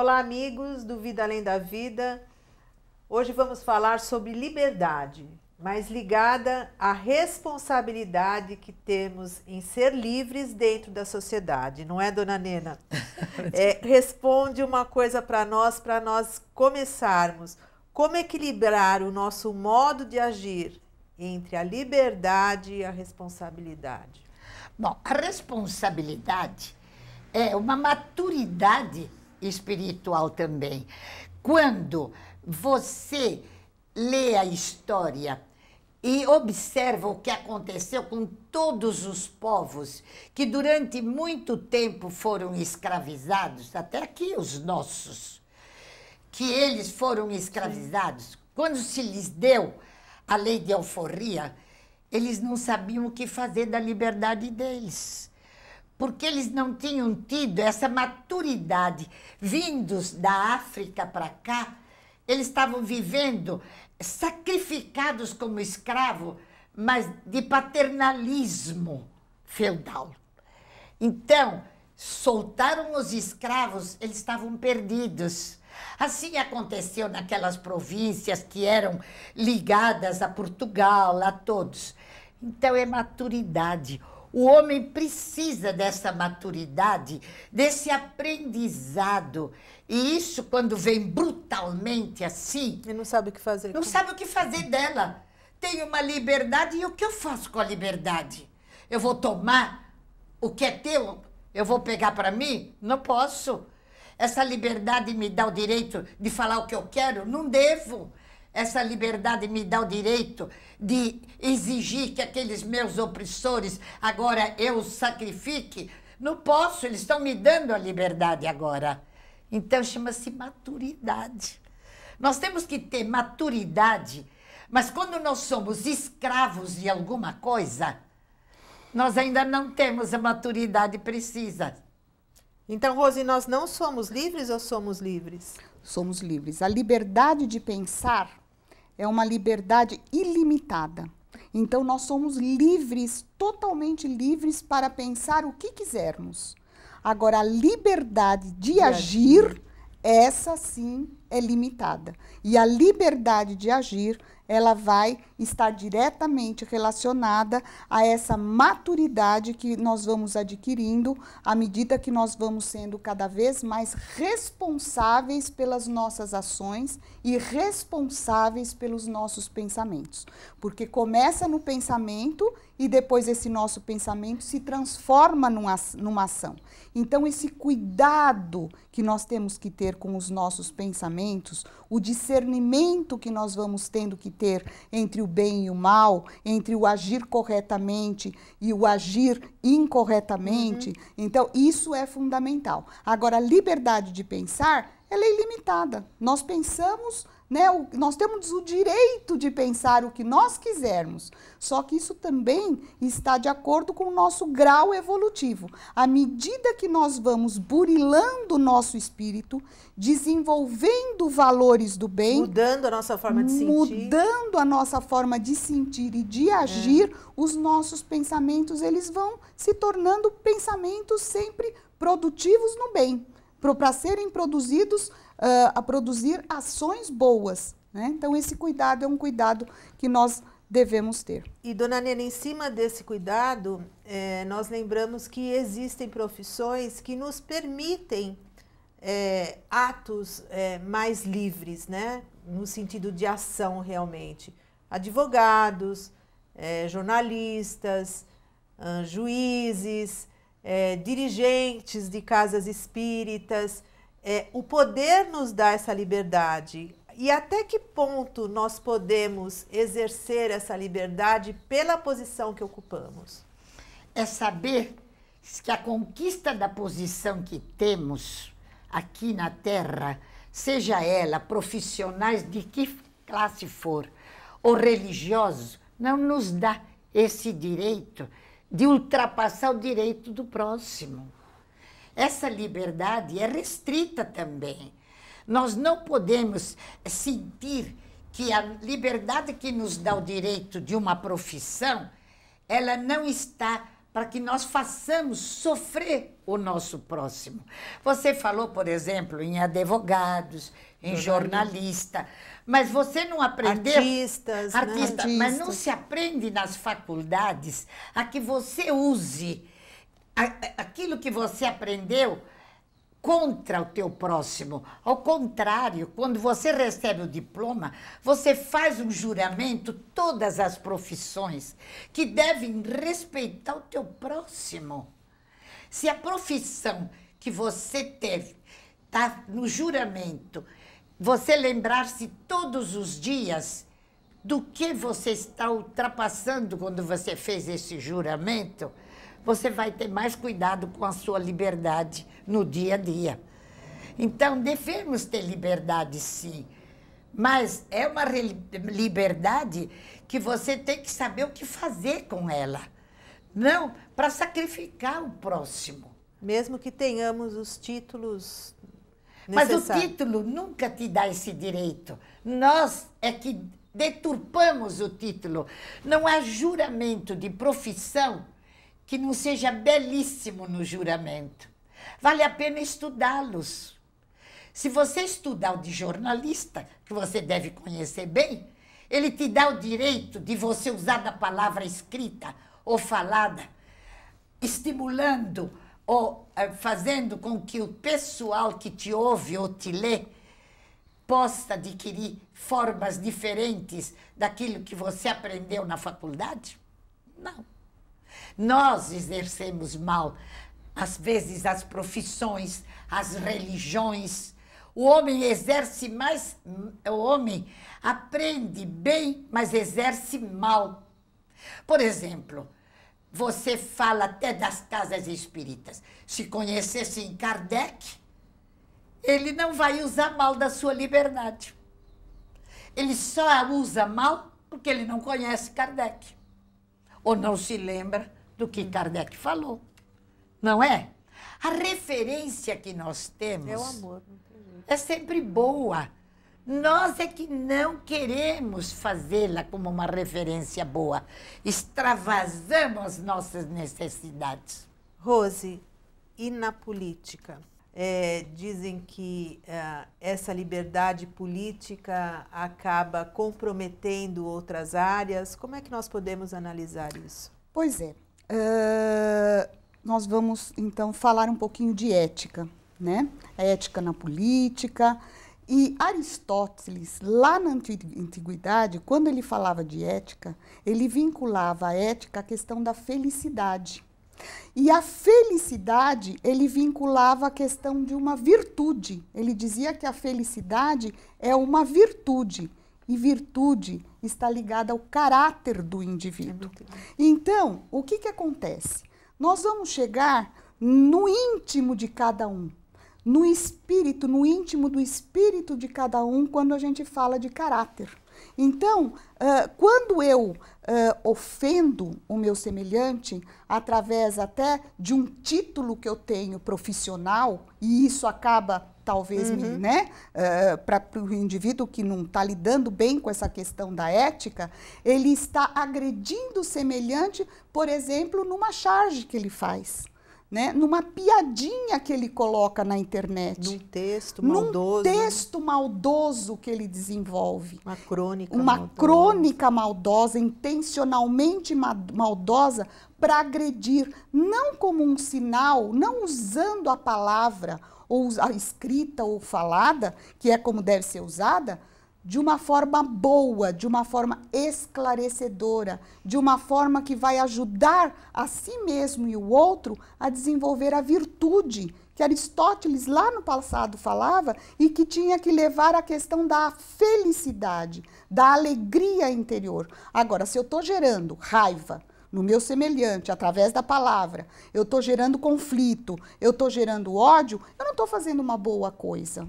Olá, amigos do Vida Além da Vida. Hoje vamos falar sobre liberdade, mas ligada à responsabilidade que temos em ser livres dentro da sociedade, não é, dona Nena? É, responde uma coisa para nós, para nós começarmos. Como equilibrar o nosso modo de agir entre a liberdade e a responsabilidade? Bom, a responsabilidade é uma maturidade espiritual também. Quando você lê a história e observa o que aconteceu com todos os povos que durante muito tempo foram escravizados, até aqui os nossos, que eles foram escravizados. Quando se lhes deu a lei de alforria, eles não sabiam o que fazer da liberdade deles porque eles não tinham tido essa maturidade. Vindos da África para cá, eles estavam vivendo sacrificados como escravo, mas de paternalismo feudal. Então, soltaram os escravos, eles estavam perdidos. Assim aconteceu naquelas províncias que eram ligadas a Portugal, a todos. Então é maturidade. O homem precisa dessa maturidade, desse aprendizado. E isso, quando vem brutalmente assim. E não sabe o que fazer. Não sabe o que fazer dela. Tem uma liberdade, e o que eu faço com a liberdade? Eu vou tomar o que é teu? Eu vou pegar para mim? Não posso. Essa liberdade me dá o direito de falar o que eu quero? Não devo essa liberdade me dá o direito de exigir que aqueles meus opressores agora eu os sacrifique? Não posso, eles estão me dando a liberdade agora. Então chama-se maturidade. Nós temos que ter maturidade, mas quando nós somos escravos de alguma coisa, nós ainda não temos a maturidade precisa. Então, Rose, nós não somos livres ou somos livres? Somos livres. A liberdade de pensar é uma liberdade ilimitada. Então, nós somos livres, totalmente livres, para pensar o que quisermos. Agora, a liberdade de, de agir, agir, essa sim é limitada. E a liberdade de agir ela vai estar diretamente relacionada a essa maturidade que nós vamos adquirindo à medida que nós vamos sendo cada vez mais responsáveis pelas nossas ações e responsáveis pelos nossos pensamentos. Porque começa no pensamento e depois esse nosso pensamento se transforma numa, numa ação. Então, esse cuidado que nós temos que ter com os nossos pensamentos, o discernimento que nós vamos tendo que ter entre o bem e o mal, entre o agir corretamente e o agir incorretamente. Uhum. Então, isso é fundamental. Agora, a liberdade de pensar, ela é ilimitada. Nós pensamos né? O, nós temos o direito de pensar o que nós quisermos, só que isso também está de acordo com o nosso grau evolutivo. À medida que nós vamos burilando o nosso espírito, desenvolvendo valores do bem, mudando a nossa forma de mudando sentir, mudando a nossa forma de sentir e de agir, é. os nossos pensamentos eles vão se tornando pensamentos sempre produtivos no bem, para serem produzidos uh, a produzir ações boas. Né? Então, esse cuidado é um cuidado que nós devemos ter. E, dona Nena, em cima desse cuidado, é, nós lembramos que existem profissões que nos permitem é, atos é, mais livres, né? no sentido de ação realmente. Advogados, jornalistas, juízes, dirigentes de casas espíritas é, o poder nos dá essa liberdade e até que ponto nós podemos exercer essa liberdade pela posição que ocupamos? É saber que a conquista da posição que temos aqui na Terra, seja ela profissionais de que classe for ou religiosos, não nos dá esse direito de ultrapassar o direito do próximo essa liberdade é restrita também. Nós não podemos sentir que a liberdade que nos dá o direito de uma profissão, ela não está para que nós façamos sofrer o nosso próximo. Você falou, por exemplo, em advogados, em jornalista, mas você não aprendeu. Artistas, né? artista, né? mas não se aprende nas faculdades a que você use aquilo que você aprendeu contra o teu próximo. Ao contrário, quando você recebe o diploma, você faz um juramento todas as profissões que devem respeitar o teu próximo. Se a profissão que você teve está no juramento, você lembrar-se todos os dias do que você está ultrapassando quando você fez esse juramento, você vai ter mais cuidado com a sua liberdade no dia a dia. Então, devemos ter liberdade, sim. Mas é uma liberdade que você tem que saber o que fazer com ela. Não para sacrificar o próximo. Mesmo que tenhamos os títulos. Necessários. Mas o título nunca te dá esse direito. Nós é que deturpamos o título. Não há juramento de profissão que não seja belíssimo no juramento. Vale a pena estudá-los. Se você estudar o de jornalista, que você deve conhecer bem, ele te dá o direito de você usar da palavra escrita ou falada, estimulando ou eh, fazendo com que o pessoal que te ouve ou te lê possa adquirir formas diferentes daquilo que você aprendeu na faculdade? Não. Nós exercemos mal, às vezes, as profissões, as religiões. O homem exerce mais, o homem aprende bem, mas exerce mal. Por exemplo, você fala até das casas espíritas. Se conhecesse em Kardec, ele não vai usar mal da sua liberdade. Ele só a usa mal porque ele não conhece Kardec ou não se lembra do que hum. Kardec falou. Não é? A referência que nós temos é, amor, é sempre boa. Nós é que não queremos fazê-la como uma referência boa. Extravasamos nossas necessidades. Rose, e na política? É, dizem que é, essa liberdade política acaba comprometendo outras áreas. Como é que nós podemos analisar isso? Pois é. Uh, nós vamos então falar um pouquinho de ética, né? A ética na política. E Aristóteles, lá na antiguidade, quando ele falava de ética, ele vinculava a ética à questão da felicidade. E a felicidade ele vinculava a questão de uma virtude. Ele dizia que a felicidade é uma virtude. E virtude está ligada ao caráter do indivíduo. É então, o que, que acontece? Nós vamos chegar no íntimo de cada um no espírito, no íntimo do espírito de cada um quando a gente fala de caráter. Então, uh, quando eu uh, ofendo o meu semelhante, através até de um título que eu tenho profissional, e isso acaba talvez, uhum. né, uh, para o indivíduo que não está lidando bem com essa questão da ética, ele está agredindo o semelhante, por exemplo, numa charge que ele faz né? numa piadinha que ele coloca na internet. Num texto maldoso. Num né? texto maldoso que ele desenvolve. Uma crônica Uma maldosa. crônica maldosa, intencionalmente maldosa, para agredir, não como um sinal, não usando a palavra ou a escrita ou falada, que é como deve ser usada, de uma forma boa, de uma forma esclarecedora, de uma forma que vai ajudar a si mesmo e o outro a desenvolver a virtude que Aristóteles lá no passado falava e que tinha que levar à questão da felicidade, da alegria interior. Agora, se eu estou gerando raiva, no meu semelhante, através da palavra, eu estou gerando conflito, eu estou gerando ódio, eu não estou fazendo uma boa coisa.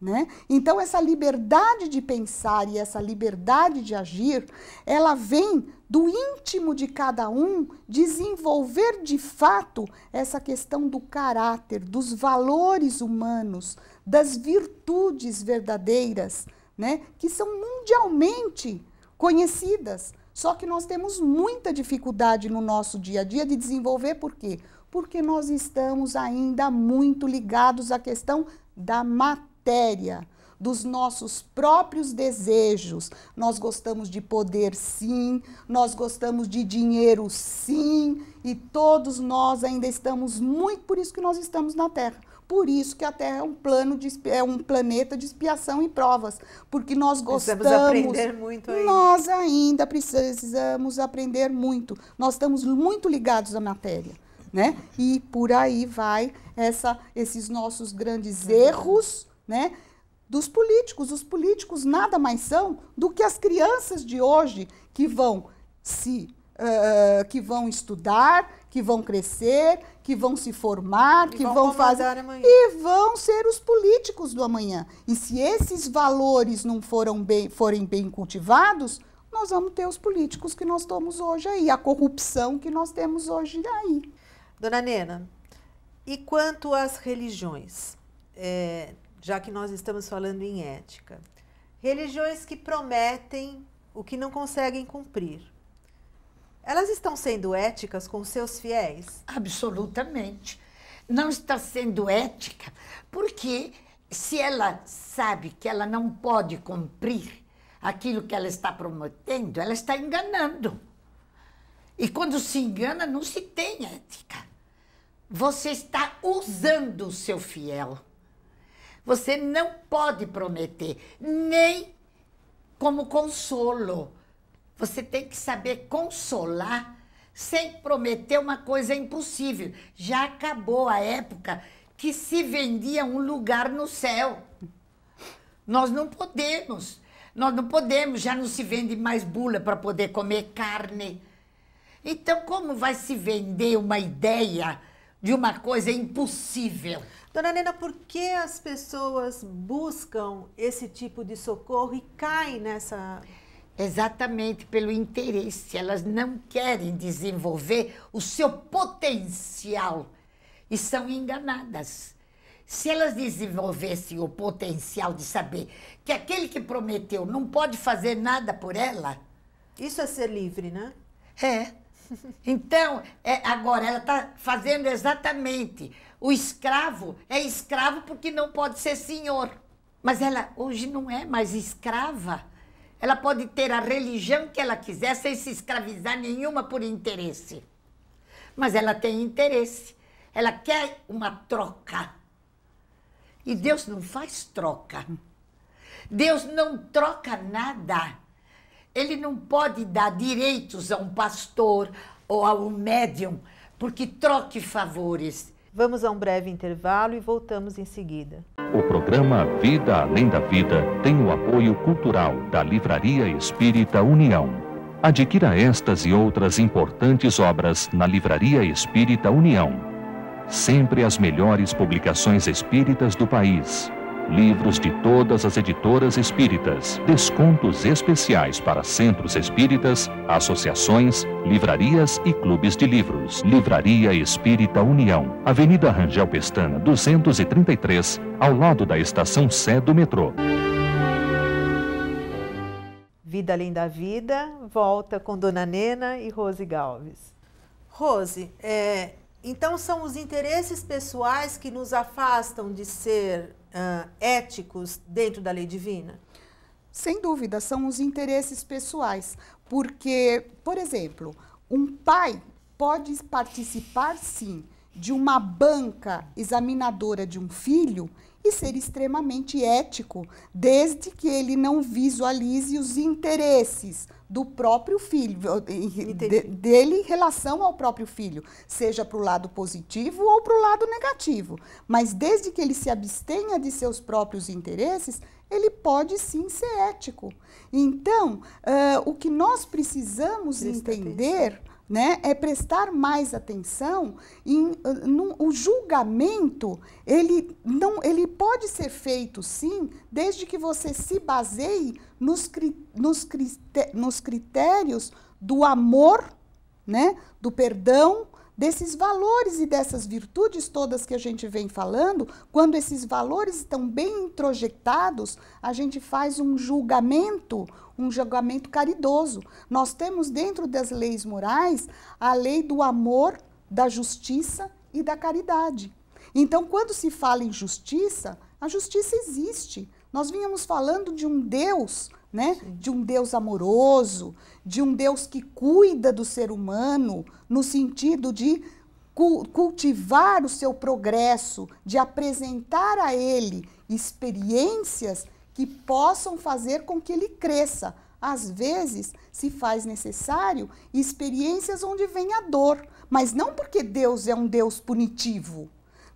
Né? Então, essa liberdade de pensar e essa liberdade de agir, ela vem do íntimo de cada um desenvolver de fato essa questão do caráter, dos valores humanos, das virtudes verdadeiras, né? que são mundialmente conhecidas. Só que nós temos muita dificuldade no nosso dia a dia de desenvolver, por quê? Porque nós estamos ainda muito ligados à questão da matéria matéria dos nossos próprios desejos. Nós gostamos de poder, sim, nós gostamos de dinheiro, sim, e todos nós ainda estamos muito por isso que nós estamos na Terra. Por isso que a Terra é um plano de, é um planeta de expiação e provas, porque nós gostamos. Precisamos aprender muito aí. Nós ainda precisamos aprender muito. Nós estamos muito ligados à matéria, né? E por aí vai essa, esses nossos grandes uhum. erros né? Dos políticos. Os políticos nada mais são do que as crianças de hoje que vão se Uh, que vão estudar, que vão crescer, que vão se formar, e que vão, vão fazer amanhã. e vão ser os políticos do amanhã. E se esses valores não foram bem, forem bem cultivados, nós vamos ter os políticos que nós temos hoje aí, a corrupção que nós temos hoje aí. Dona Nena, e quanto às religiões? É, já que nós estamos falando em ética. Religiões que prometem o que não conseguem cumprir. Elas estão sendo éticas com seus fiéis? Absolutamente. Não está sendo ética, porque se ela sabe que ela não pode cumprir aquilo que ela está prometendo, ela está enganando. E quando se engana, não se tem ética. Você está usando o seu fiel você não pode prometer, nem como consolo. Você tem que saber consolar sem prometer uma coisa impossível. Já acabou a época que se vendia um lugar no céu. Nós não podemos. Nós não podemos, já não se vende mais bula para poder comer carne. Então, como vai se vender uma ideia de uma coisa impossível. Dona Nena, por que as pessoas buscam esse tipo de socorro e caem nessa. Exatamente pelo interesse. Elas não querem desenvolver o seu potencial e são enganadas. Se elas desenvolvessem o potencial de saber que aquele que prometeu não pode fazer nada por ela. Isso é ser livre, né? É. Então, é, agora, ela está fazendo exatamente. O escravo é escravo porque não pode ser senhor. Mas ela hoje não é mais escrava. Ela pode ter a religião que ela quiser sem se escravizar nenhuma por interesse. Mas ela tem interesse. Ela quer uma troca. E Deus não faz troca. Deus não troca nada. Ele não pode dar direitos a um pastor ou a um médium, porque troque favores. Vamos a um breve intervalo e voltamos em seguida. O programa Vida Além da Vida tem o apoio cultural da Livraria Espírita União. Adquira estas e outras importantes obras na Livraria Espírita União. Sempre as melhores publicações espíritas do país livros de todas as editoras espíritas, descontos especiais para centros espíritas, associações, livrarias e clubes de livros. Livraria Espírita União, Avenida Rangel Pestana, 233, ao lado da estação Sé do metrô. Vida Além da Vida volta com Dona Nena e Rose Galves. Rose, é, então são os interesses pessoais que nos afastam de ser uh, éticos dentro da lei divina? Sem dúvida, são os interesses pessoais. Porque, por exemplo, um pai pode participar, sim, de uma banca examinadora de um filho e ser extremamente ético, desde que ele não visualize os interesses do próprio filho, eh, de, dele em relação ao próprio filho, seja para o lado positivo ou para o lado negativo. Mas desde que ele se abstenha de seus próprios interesses, ele pode sim ser ético. Então, uh, o que nós precisamos Presta entender. Atenção né? É prestar mais atenção em eh, no, o julgamento, ele não ele pode ser feito sim, desde que você se baseie nos, nos, nos critérios do amor, né? Do perdão, desses valores e dessas virtudes todas que a gente vem falando, quando esses valores estão bem introjetados, a gente faz um julgamento, um julgamento caridoso. Nós temos dentro das leis morais a lei do amor, da justiça e da caridade. Então, quando se fala em justiça, a justiça existe. Nós vínhamos falando de um Deus né? Sim. De um Deus amoroso, de um Deus que cuida do ser humano no sentido de cultivar o seu progresso, de apresentar a ele experiências que possam fazer com que ele cresça. Às vezes, se faz necessário experiências onde vem a dor, mas não porque Deus é um Deus punitivo.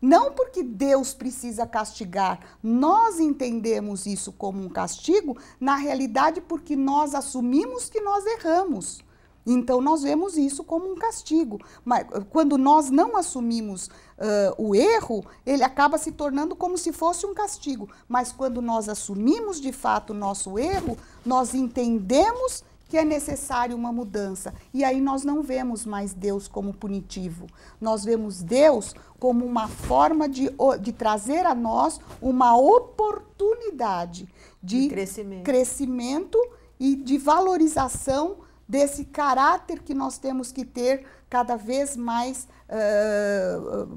Não porque Deus precisa castigar, nós entendemos isso como um castigo, na realidade, porque nós assumimos que nós erramos. Então, nós vemos isso como um castigo. Mas quando nós não assumimos uh, o erro, ele acaba se tornando como se fosse um castigo. Mas quando nós assumimos de fato o nosso erro, nós entendemos que é necessário uma mudança. E aí nós não vemos mais Deus como punitivo. Nós vemos Deus como uma forma de, de trazer a nós uma oportunidade de, de crescimento. crescimento e de valorização desse caráter que nós temos que ter cada vez mais uh,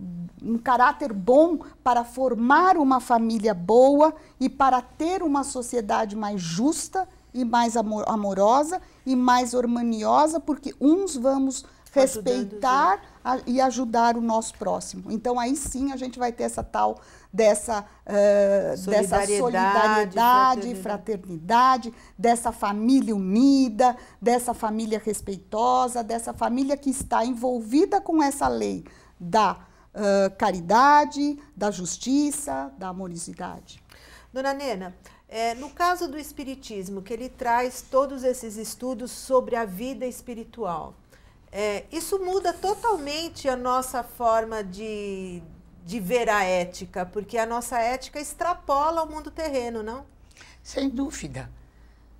um caráter bom para formar uma família boa e para ter uma sociedade mais justa e mais amor, amorosa e mais harmoniosa, porque uns vamos respeitar a, e ajudar o nosso próximo. Então aí sim a gente vai ter essa tal dessa, uh, solidariedade, dessa solidariedade, fraternidade. fraternidade, dessa família unida, dessa família respeitosa, dessa família que está envolvida com essa lei da uh, caridade, da justiça, da amorosidade. Dona Nena, é, no caso do Espiritismo, que ele traz todos esses estudos sobre a vida espiritual, é, isso muda totalmente a nossa forma de, de ver a ética, porque a nossa ética extrapola o mundo terreno, não? Sem dúvida.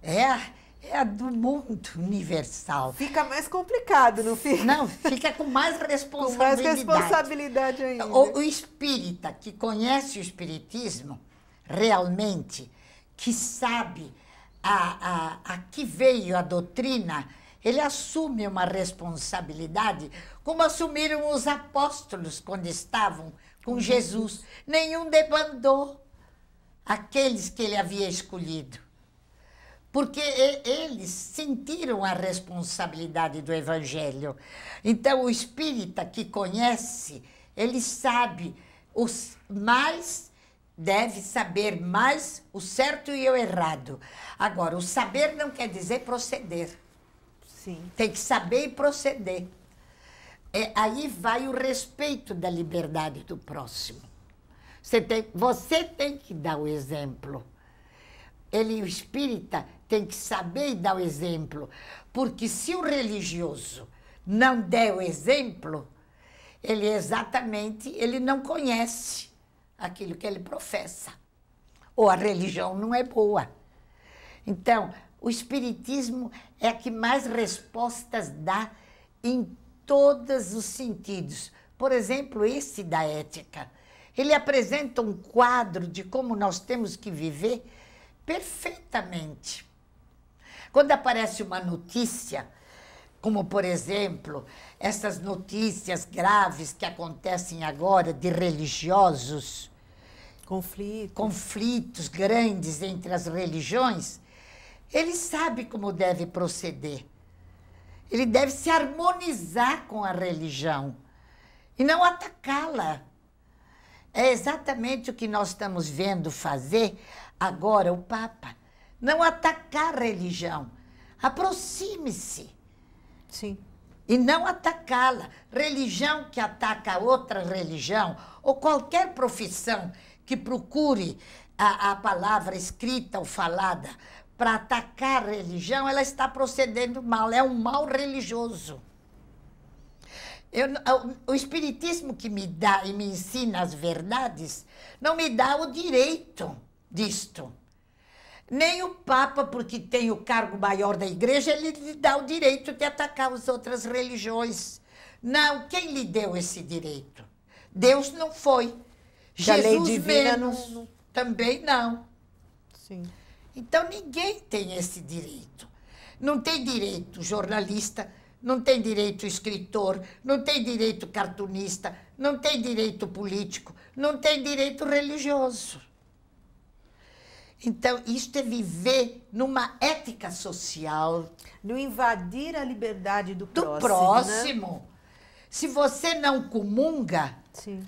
É a, é a do mundo universal. Fica mais complicado, não fica? Não, fica com mais responsabilidade. com mais responsabilidade ainda. O, o espírita que conhece o espiritismo, realmente, que sabe a, a, a que veio a doutrina, ele assume uma responsabilidade, como assumiram os apóstolos quando estavam com Jesus. Nenhum debandou aqueles que ele havia escolhido. Porque eles sentiram a responsabilidade do Evangelho. Então, o espírita que conhece, ele sabe os mais deve saber mais o certo e o errado. Agora, o saber não quer dizer proceder. Sim. Tem que saber e proceder. É, aí vai o respeito da liberdade do próximo. Você tem, você tem que dar o exemplo. Ele, o espírita, tem que saber e dar o exemplo. Porque se o religioso não der o exemplo, ele exatamente, ele não conhece aquilo que ele professa. Ou a religião não é boa. Então, o Espiritismo é a que mais respostas dá em todos os sentidos. Por exemplo, esse da ética. Ele apresenta um quadro de como nós temos que viver perfeitamente. Quando aparece uma notícia, como, por exemplo, essas notícias graves que acontecem agora de religiosos. Conflitos grandes entre as religiões. Ele sabe como deve proceder. Ele deve se harmonizar com a religião e não atacá-la. É exatamente o que nós estamos vendo fazer agora o Papa. Não atacar a religião. Aproxime-se. Sim. E não atacá-la. Religião que ataca outra religião, ou qualquer profissão que procure a, a palavra escrita ou falada para atacar a religião, ela está procedendo mal, é um mal religioso. Eu, o, o Espiritismo que me dá e me ensina as verdades não me dá o direito disto. Nem o Papa, porque tem o cargo maior da igreja, ele lhe dá o direito de atacar as outras religiões. Não, quem lhe deu esse direito? Deus não foi. Que Jesus menos. Não... Também não. Sim. Então ninguém tem esse direito. Não tem direito jornalista, não tem direito escritor, não tem direito cartunista, não tem direito político, não tem direito religioso. Então, isto é viver numa ética social. no invadir a liberdade do, próximo? do próximo. Né? Se você não comunga, Sim.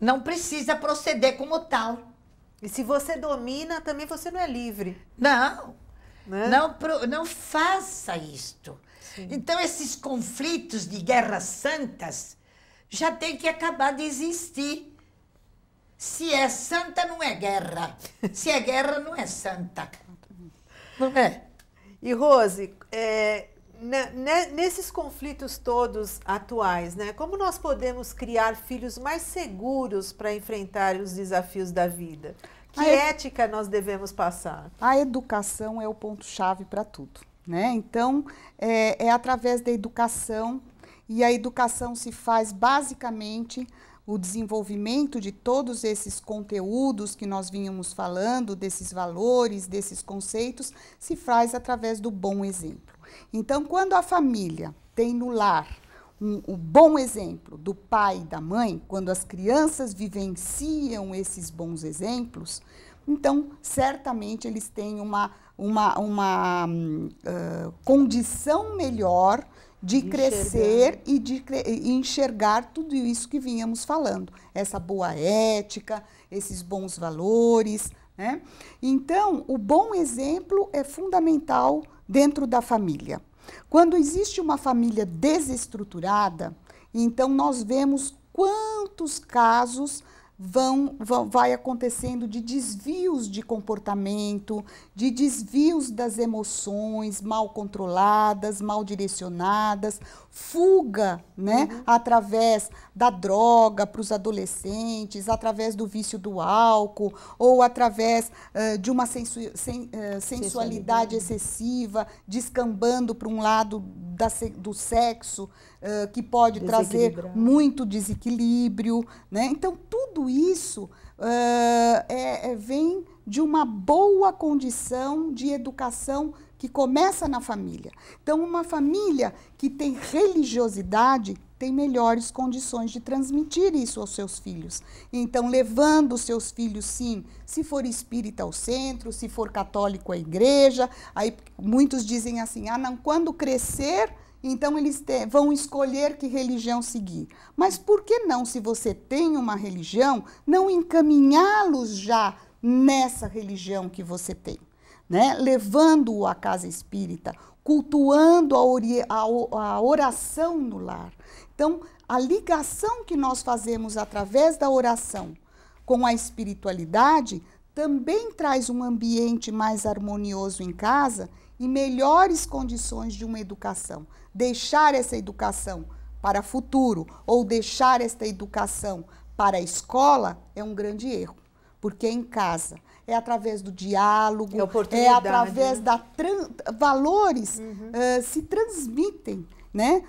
não precisa proceder como tal. E se você domina, também você não é livre. Não. Né? Não, não faça isto. Sim. Então, esses conflitos de guerras santas já têm que acabar de existir. Se é santa, não é guerra. Se é guerra, não é santa. Não é? E, Rose, é, né, nesses conflitos todos atuais, né, como nós podemos criar filhos mais seguros para enfrentar os desafios da vida? Que a ética nós devemos passar? A educação é o ponto-chave para tudo. Né? Então, é, é através da educação, e a educação se faz basicamente o desenvolvimento de todos esses conteúdos que nós vínhamos falando, desses valores, desses conceitos, se faz através do bom exemplo. Então, quando a família tem no lar um, um, bom exemplo do pai e da mãe, quando as crianças vivenciam esses bons exemplos, então certamente eles têm uma, uma, uma uh, condição melhor de crescer e de enxergar tudo isso que vínhamos falando, essa boa ética, esses bons valores, né? Então, o bom exemplo é fundamental dentro da família. Quando existe uma família desestruturada, então nós vemos quantos casos vão, vão, vai acontecendo de desvios de comportamento, de desvios das emoções mal controladas, mal direcionadas, fuga, né, uhum. através da droga para os adolescentes, através do vício do álcool ou através uh, de uma sensu sen, uh, sensualidade, excessiva, descambando para um lado da, do sexo uh, que pode trazer muito desequilíbrio. Né? Então, tudo isso uh, é, é, vem de uma boa condição de educação que começa na família. Então, uma família que tem religiosidade tem melhores condições de transmitir isso aos seus filhos. Então, levando os seus filhos, sim, se for espírita ao centro, se for católico à igreja, aí muitos dizem assim: ah, não, quando crescer então eles te, vão escolher que religião seguir. Mas por que não, se você tem uma religião, não encaminhá-los já nessa religião que você tem? Né? Levando-o à casa espírita, cultuando a, ori, a, a oração no lar. Então, a ligação que nós fazemos através da oração com a espiritualidade também traz um ambiente mais harmonioso em casa e melhores condições de uma educação deixar essa educação para o futuro ou deixar esta educação para a escola é um grande erro, porque é em casa é através do diálogo, é, é através né? da valores uhum. uh, se transmitem, né?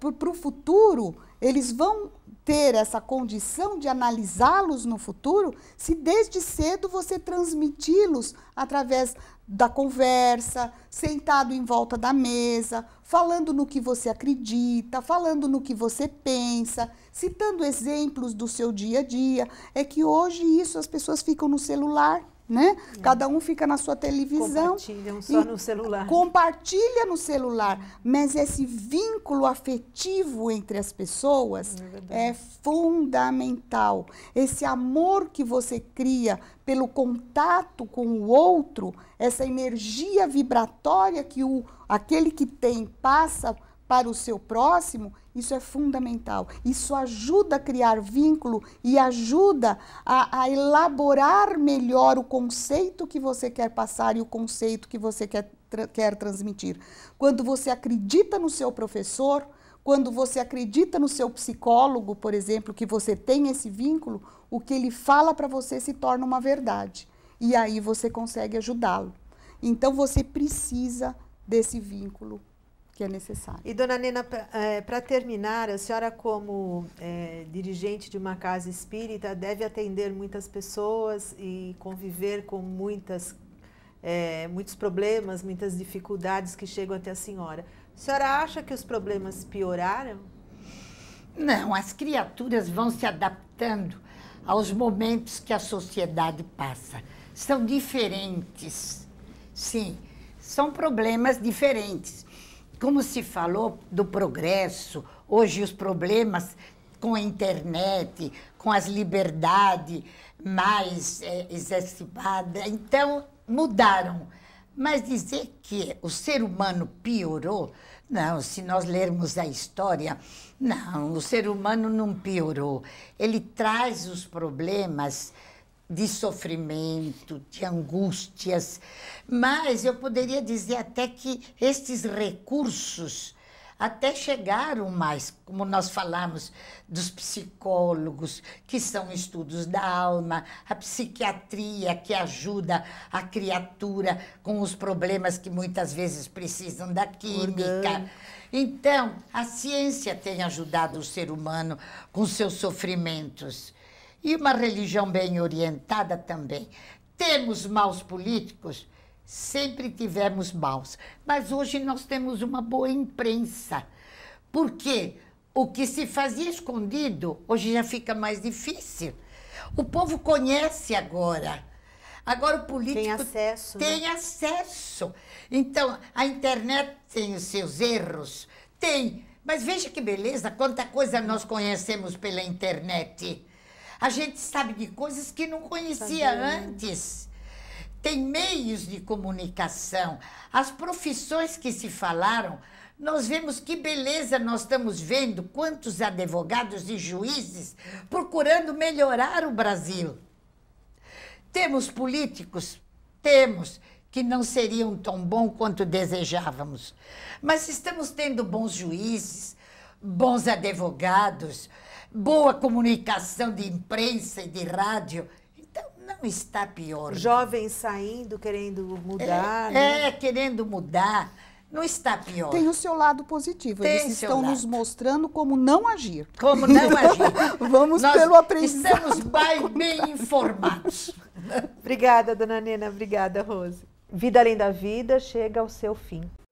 Para o futuro eles vão ter essa condição de analisá-los no futuro, se desde cedo você transmiti-los através da conversa, sentado em volta da mesa, falando no que você acredita, falando no que você pensa, citando exemplos do seu dia a dia. É que hoje isso as pessoas ficam no celular né? É. Cada um fica na sua televisão. Compartilham só no celular. Compartilha no celular. Mas esse vínculo afetivo entre as pessoas é, é, fundamental. Esse amor que você cria pelo contato com o outro, essa energia vibratória que o, aquele que tem passa para o seu próximo, isso é fundamental. Isso ajuda a criar vínculo e ajuda a, a, elaborar melhor o conceito que você quer passar e o conceito que você quer, tra quer transmitir. Quando você acredita no seu professor, quando você acredita no seu psicólogo, por exemplo, que você tem esse vínculo, o que ele fala para você se torna uma verdade. E aí você consegue ajudá-lo. Então você precisa desse vínculo que é necessário. E, dona Nena, para é, eh, terminar, a senhora, como é, dirigente de uma casa espírita, deve atender muitas pessoas e conviver com muitas, é, muitos problemas, muitas dificuldades que chegam até a senhora. A senhora acha que os problemas pioraram? Não, as criaturas vão se adaptando aos momentos que a sociedade passa. São diferentes, sim, são problemas diferentes como se falou do progresso, hoje os problemas com a internet, com as liberdades mais é, então mudaram. Mas dizer que o ser humano piorou, não, se nós lermos a história, não, o ser humano não piorou. Ele traz os problemas de sofrimento, de angústias, mas eu poderia dizer até que estes recursos até chegaram mais, como nós falamos, dos psicólogos, que são estudos da alma, a psiquiatria, que ajuda a criatura com os problemas que muitas vezes precisam da química. Então, a ciência tem ajudado o ser humano com seus sofrimentos. E uma religião bem orientada também. Temos maus políticos? Sempre tivemos maus. Mas hoje nós temos uma boa imprensa. Porque o que se fazia escondido, hoje já fica mais difícil. O povo conhece agora. Agora o político tem acesso. Tem né? acesso. Então, a internet tem os seus erros. Tem. Mas veja que beleza, quanta coisa nós conhecemos pela internet. A gente sabe de coisas que não conhecia Sabendo. antes. Tem meios de comunicação. As profissões que se falaram, nós vemos que beleza nós estamos vendo, quantos advogados e juízes procurando melhorar o Brasil. Temos políticos? Temos que não seriam tão bons quanto desejávamos. Mas estamos tendo bons juízes, bons advogados, boa comunicação de imprensa e de rádio. Então, não está pior. Jovens saindo, querendo mudar. É, né? é querendo mudar. Não está pior. Tem o seu lado positivo. Tem Eles estão lado. nos mostrando como não agir. Como não então, agir. Vamos Nós pelo aprendizado. Estamos bem informados. obrigada, dona Nena. Obrigada, Rose. Vida Além da Vida chega ao seu fim.